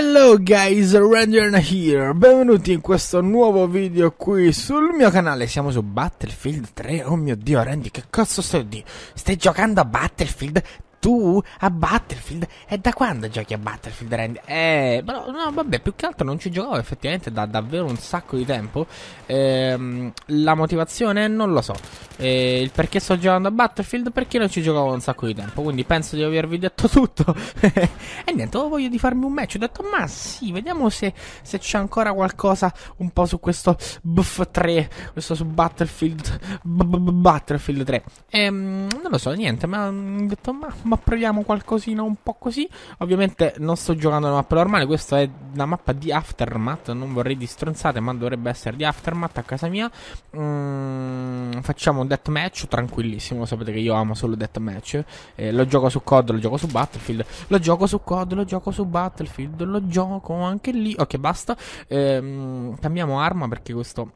Hello guys, Ranger here, benvenuti in questo nuovo video qui sul mio canale, siamo su Battlefield 3, oh mio dio Randy che cazzo stai di? Stai giocando a Battlefield tu a Battlefield? E da quando giochi a Battlefield, Randy? Eh, però, no, vabbè, più che altro non ci giocavo effettivamente da davvero un sacco di tempo. Ehm, la motivazione non lo so. Ehm, il perché sto giocando a Battlefield? Perché non ci giocavo un sacco di tempo. Quindi penso di avervi detto tutto. e niente, ho voglia di farmi un match. Ho detto, ma sì, vediamo se, se c'è ancora qualcosa un po' su questo Buff 3. Questo su Battlefield. Battlefield 3. Ehm, non lo so, niente, ma ho detto, ma ma proviamo qualcosina un po' così. Ovviamente non sto giocando una mappa normale, questa è una mappa di Aftermath, non vorrei di stronzate, ma dovrebbe essere di Aftermath a casa mia. Mm, facciamo un deathmatch, tranquillissimo, sapete che io amo solo deathmatch. Eh, lo gioco su COD, lo gioco su Battlefield, lo gioco su COD, lo gioco su Battlefield, lo gioco anche lì. Ok, basta. Eh, cambiamo arma perché questo...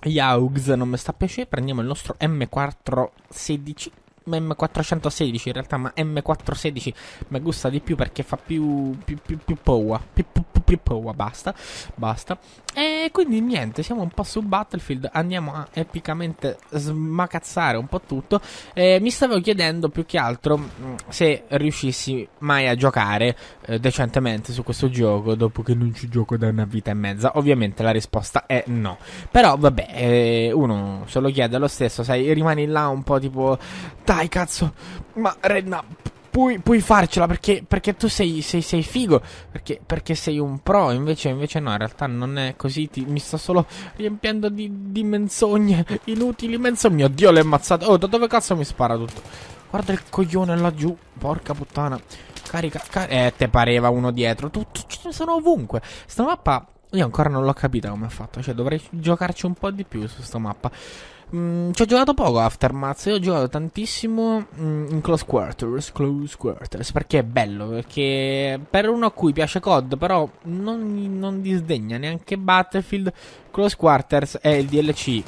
Yaugs non mi sta piacendo, prendiamo il nostro M416 M416 in realtà, ma M416 mi gusta di più perché fa più, più, più, più powa, più, più, più, più basta, basta. E quindi niente, siamo un po' su Battlefield, andiamo a epicamente smacazzare un po' tutto. Eh, mi stavo chiedendo più che altro mm, se riuscissi mai a giocare eh, decentemente su questo gioco dopo che non ci gioco da una vita e mezza. Ovviamente la risposta è no. Però vabbè, eh, uno se lo chiede lo stesso, sai, rimani là un po' tipo... Dai cazzo, ma Redna, puoi, puoi farcela perché, perché tu sei, sei, sei figo, perché, perché, sei un pro, invece, invece, no, in realtà non è così, ti, mi sto solo riempiendo di, di menzogne, inutili menzogne, mio l'ho ammazzato, oh da dove cazzo mi spara tutto? Guarda il coglione laggiù, porca puttana, carica, carica, eh te pareva uno dietro, tu, tu, sono ovunque, sta mappa io ancora non l'ho capita come ha fatto, cioè dovrei giocarci un po' di più su sta mappa. Mm, ci ho giocato poco Aftermath, io ho giocato tantissimo mm, in close quarters, close quarters, perché è bello, perché per uno a cui piace COD, però non, non disdegna neanche Battlefield, close quarters è il DLC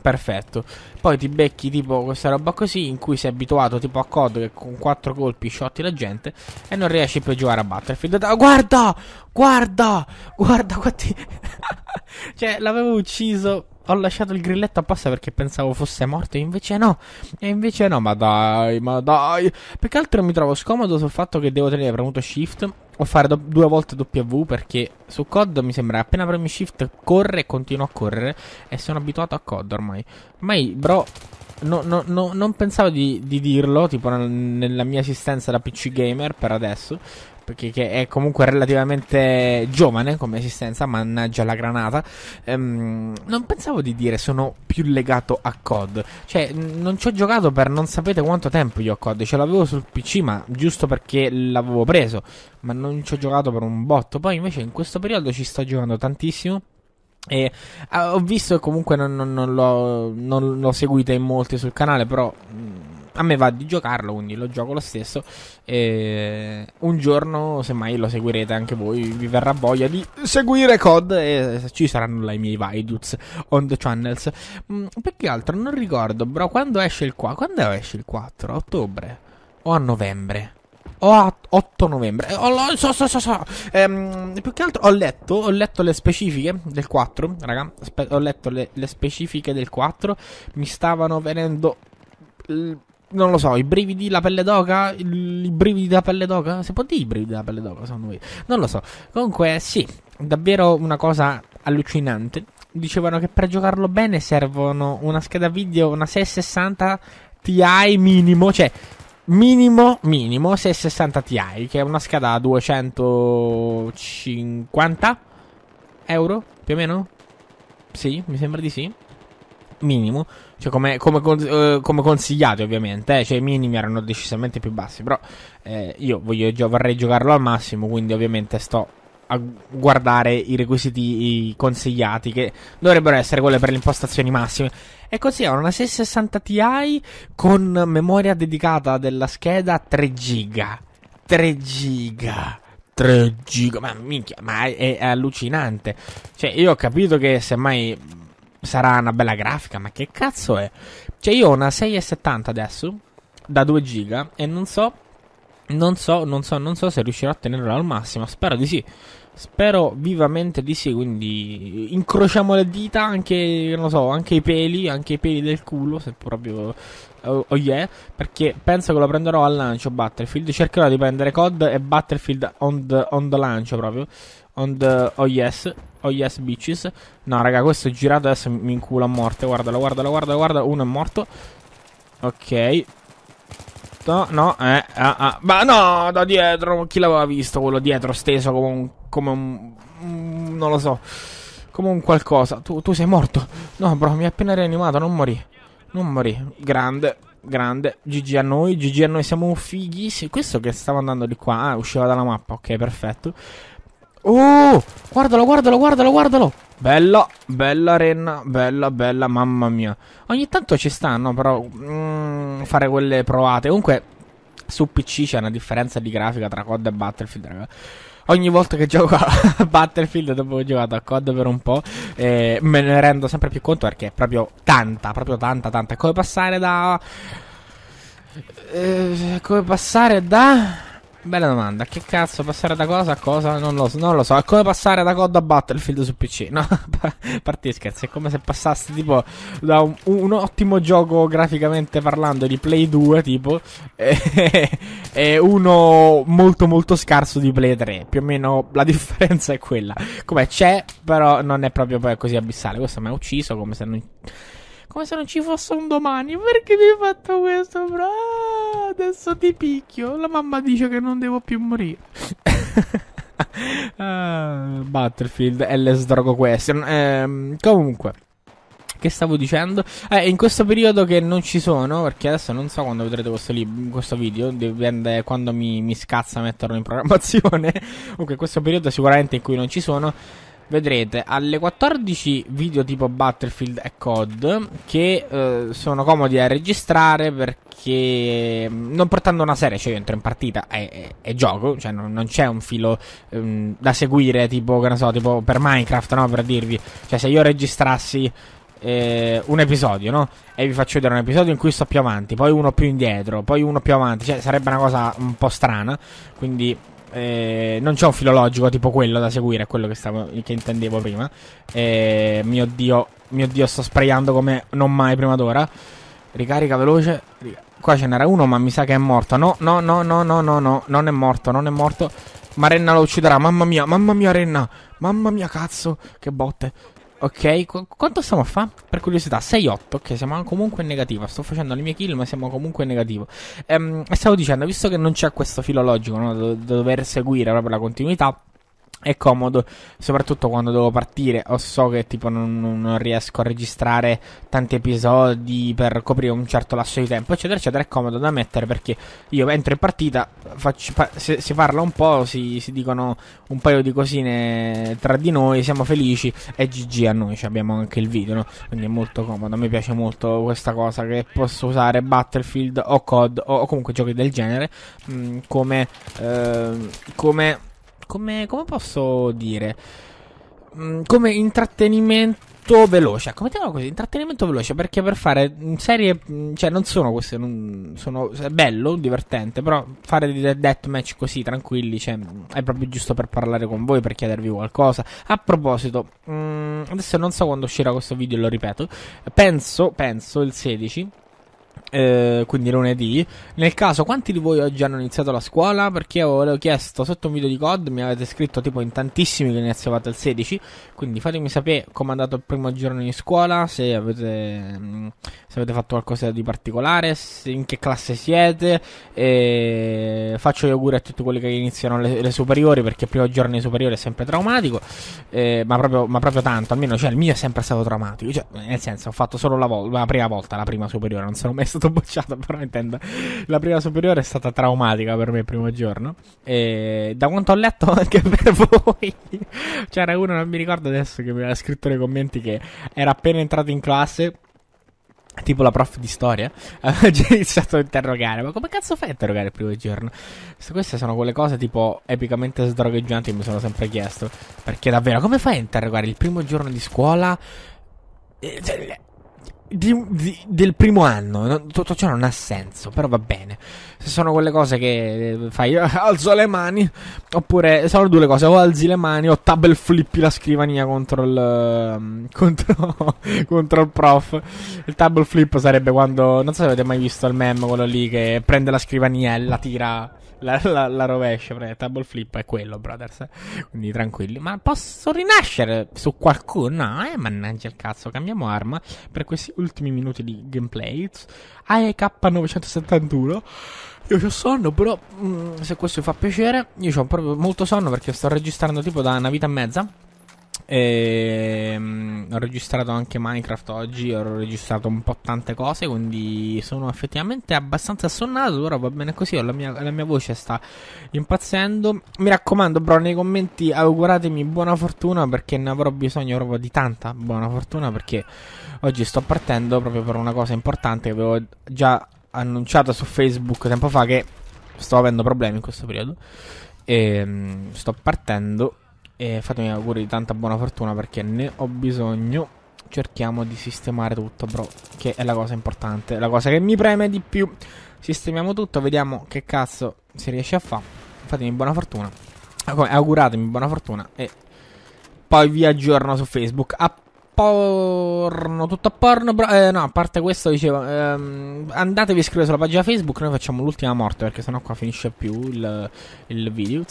Perfetto. Poi ti becchi tipo questa roba così in cui sei abituato tipo a COD che con quattro colpi sciotti la gente e non riesci più a giocare a Battlefield. Ah, guarda! Guarda! Guarda quanti... cioè, l'avevo ucciso. Ho lasciato il grilletto apposta perché pensavo fosse morto e invece no. E invece no, ma dai, ma dai. Perché altro mi trovo scomodo sul fatto che devo tenere premuto shift o fare do- due volte W perché su COD mi sembra appena premi shift corre e continuo a correre e sono abituato a COD ormai. Ormai, bro, no, no, no, non pensavo di, di dirlo, tipo nella mia esistenza da PC gamer per adesso, perché è comunque relativamente giovane come esistenza, mannaggia la granata, ehm, non pensavo di dire sono più legato a COD. Cioè, non ci ho giocato per non sapete quanto tempo io a COD, ce l'avevo sul PC, ma giusto perché l'avevo preso, ma non ci ho giocato per un botto. Poi invece in questo periodo ci sto giocando tantissimo. E ah, ho visto che comunque non, non, non, l'ho, non l'ho seguita in molti sul canale, però mm, a me va di giocarlo, quindi lo gioco lo stesso. E un giorno, semmai lo seguirete anche voi, vi verrà voglia di seguire COD e ci saranno là i miei Vaiduz on the channels. Mm, perché altro non ricordo, però quando esce il 4? Quando esce il 4? A ottobre? O a novembre? o a 8 novembre. Eh, ho, oh, so, so, so, so. Ehm, più che altro ho letto, ho letto le specifiche del 4, raga. Aspe- ho letto le, le, specifiche del 4. Mi stavano venendo. L- non lo so, i brividi, la pelle d'oca, i brividi della pelle d'oca, si può dire i brividi da pelle d'oca, secondo me, non lo so. Comunque sì, davvero una cosa allucinante. Dicevano che per giocarlo bene servono una scheda video, una 660 Ti minimo, cioè minimo, minimo 660 Ti, che è una scheda a 250 euro, più o meno? Sì, mi sembra di sì. Minimo cioè, come, come, eh, come consigliati, ovviamente. Eh? Cioè, i minimi erano decisamente più bassi. Però eh, io voglio, gio- vorrei giocarlo al massimo. Quindi, ovviamente, sto a guardare i requisiti consigliati, che dovrebbero essere quelle per le impostazioni massime. E così ho una 660 Ti con memoria dedicata della scheda 3 giga. 3 giga. 3 giga, ma minchia, ma è, è allucinante. Cioè, io ho capito che semmai sarà una bella grafica, ma che cazzo è? Cioè io ho una 6,70 adesso, da 2 giga, e non so, non so, non so, non so se riuscirò a tenerla al massimo, spero di sì, Spero vivamente di sì, quindi incrociamo le dita, anche, non so, anche i peli, anche i peli del culo, se proprio... Oh, oh yeah, perché penso che lo prenderò al lancio Battlefield, cercherò di prendere COD e Battlefield on the, on the lancio proprio. On the, oh yes, oh yes bitches. No raga, questo è girato adesso mi inculo a morte, guardalo, guardalo, guardalo, guardalo, uno è morto. Ok, No, no, eh, ah, ah. Ma no, da dietro, chi l'aveva visto quello dietro steso comunque? come un, mm, non lo so, come un qualcosa. Tu, tu sei morto. No, bro, mi hai appena rianimato, non morì. Non morì. Grande, grande. GG a noi, GG a noi, siamo fighissimi. Questo che stava andando di qua, ah, usciva dalla mappa, ok, perfetto. Oh, guardalo, guardalo, guardalo, guardalo. Bella, bella renna, bella, bella, mamma mia. Ogni tanto ci stanno, però, mm, fare quelle provate. Comunque, su PC c'è una differenza di grafica tra COD e Battlefield, raga ogni volta che gioco a Battlefield, dopo aver giocato a COD per un po', eh, me ne rendo sempre più conto perché è proprio tanta, proprio tanta, tanta. È come passare da... Eh, come passare da... Bella domanda, che cazzo, passare da cosa a cosa? Non lo so, non lo so. È come passare da COD a Battlefield su PC, no? A scherzi, è come se passassi tipo da un, un ottimo gioco graficamente parlando di Play 2, tipo, e, e, uno molto molto scarso di Play 3. Più o meno la differenza è quella. Com'è, c'è, però non è proprio poi così abissale. Questo mi ha ucciso come se non come se non ci fosse un domani. Perché mi hai fatto questo, bro? Adesso ti picchio. La mamma dice che non devo più morire. uh, Battlefield LS Drogo Question. Ehm, comunque. Che stavo dicendo? Eh, in questo periodo che non ci sono, perché adesso non so quando vedrete questo, lib- questo video, dipende quando mi, mi scazza metterlo in programmazione. Comunque, questo periodo sicuramente in cui non ci sono vedrete alle 14 video tipo Battlefield e COD che eh, sono comodi da registrare perché mm, non portando una serie, cioè io entro in partita e, gioco, cioè non, non c'è un filo um, da seguire tipo, che ne so, tipo per Minecraft, no, per dirvi, cioè se io registrassi eh, un episodio, no? E vi faccio vedere un episodio in cui sto più avanti, poi uno più indietro, poi uno più avanti, cioè sarebbe una cosa un po' strana, quindi eh, non c'è un filologico tipo quello da seguire, quello che, stavo, che intendevo prima. Eh, mio dio, mio dio, sto sprayando come non mai prima d'ora. Ricarica veloce. Qua ce n'era uno, ma mi sa che è morto. No, no, no, no, no, no, no, non è morto, non è morto. Ma Renna lo ucciderà, mamma mia, mamma mia Renna, mamma mia cazzo, che botte. Ok, Qu quanto stiamo a fa? Per curiosità, 6-8, ok, siamo comunque in negativa, sto facendo le mie kill ma siamo comunque in negativo. Ehm, stavo dicendo, visto che non c'è questo filologico, no, da, da dover seguire proprio la continuità, è comodo, soprattutto quando devo partire o so che tipo non, non, riesco a registrare tanti episodi per coprire un certo lasso di tempo, eccetera, eccetera. È comodo da mettere perché io entro in partita, faccio, se, si parla un po', si, si, dicono un paio di cosine tra di noi, siamo felici e GG a noi, cioè abbiamo anche il video, no? quindi è molto comodo. Mi piace molto questa cosa che posso usare Battlefield o COD o, o comunque giochi del genere mh, mm, come, eh, come come, come posso dire? Mm, come intrattenimento veloce. Commettiamolo ecco, così, intrattenimento veloce, perché per fare serie, mm, cioè non sono queste, non, sono, è bello, divertente, però fare dei deathmatch così tranquilli, cioè, mm, è proprio giusto per parlare con voi, per chiedervi qualcosa. A proposito, mh, adesso non so quando uscirà questo video, lo ripeto, penso, penso il 16, eh, quindi lunedì. Nel caso, quanti di voi oggi hanno iniziato la scuola? Perché io ve l'ho chiesto sotto un video di COD, mi avete scritto tipo in tantissimi che iniziavate il 16. Quindi fatemi sapere come è andato il primo giorno di scuola, se avete, mm, se avete fatto qualcosa di particolare, in che classe siete. E faccio gli auguri a tutti quelli che iniziano le, le superiori, perché il primo giorno di superiore è sempre traumatico. Eh, ma, proprio, ma, proprio, tanto, almeno cioè, il mio è sempre stato traumatico. Cioè, nel senso, ho fatto solo la, vo- la prima volta, la prima superiore, non sono messo stato bocciato, però intendo. La prima superiore è stata traumatica per me il primo giorno. E da quanto ho letto anche per voi, c'era uno, non mi ricordo adesso, che mi aveva scritto nei commenti che era appena entrato in classe. Tipo la prof di storia Aveva già iniziato a interrogare Ma come cazzo fai a interrogare il primo giorno? Queste sono quelle cose tipo Epicamente sdrogheggianti che mi sono sempre chiesto Perché davvero come fai a interrogare il primo giorno di scuola eh, cioè, di, di, del primo anno. No, tutto ciò cioè non ha senso, però va bene. Se sono quelle cose che eh, fai, alzo le mani, oppure sono due le cose, o alzi le mani o table flippi la scrivania contro il, ehm, contro, contro il prof. Il table flip sarebbe quando, non so se avete mai visto il meme, quello lì che prende la scrivania e la tira la, la, la, rovescia, prende table flip è quello, brothers. Quindi tranquilli. Ma posso rinascere su qualcuno? No, eh, mannaggia il cazzo, cambiamo arma. Per questi ultimi minuti di gameplay. AEK971. Io ho sonno, però mh, mm, se questo vi fa piacere, io ho proprio molto sonno perché sto registrando tipo da una vita e mezza. Ehm, ho registrato anche Minecraft oggi, ho registrato un po' tante cose, quindi sono effettivamente abbastanza assonnato, però va bene così, la mia, la mia, voce sta impazzendo. Mi raccomando, bro, nei commenti auguratemi buona fortuna perché ne avrò bisogno proprio di tanta buona fortuna perché oggi sto partendo proprio per una cosa importante che avevo già annunciato su Facebook tempo fa che sto avendo problemi in questo periodo. E ehm, sto partendo e fatemi auguri di tanta buona fortuna perché ne ho bisogno. Cerchiamo di sistemare tutto, bro, che è la cosa importante, la cosa che mi preme di più. Sistemiamo tutto, vediamo che cazzo si riesce a fare. Fatemi buona fortuna. Auguratemi buona fortuna e poi vi aggiorno su Facebook. A porno, tutto porno. Bro- eh, no, a parte questo, dicevo, ehm, andatevi a scrivere sulla pagina Facebook. Noi facciamo l'ultima morte perché sennò qua finisce più il, il video.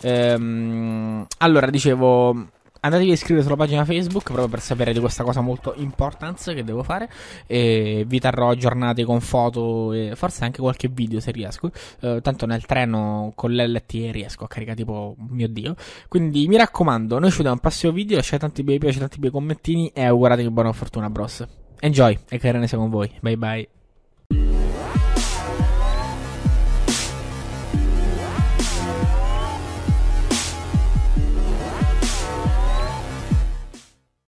Ehm, allora, dicevo andatevi a iscrivervi sulla pagina Facebook proprio per sapere di questa cosa molto importante che devo fare. E vi terrò aggiornati con foto e forse anche qualche video se riesco. Eh, tanto nel treno con l'LT riesco a caricare tipo mio dio. Quindi mi raccomando, noi ci vediamo al prossimo video. Lasciate tanti bei piace, tanti bei commentini e auguratevi buona fortuna, bros. Enjoy e carene sia con voi. Bye bye.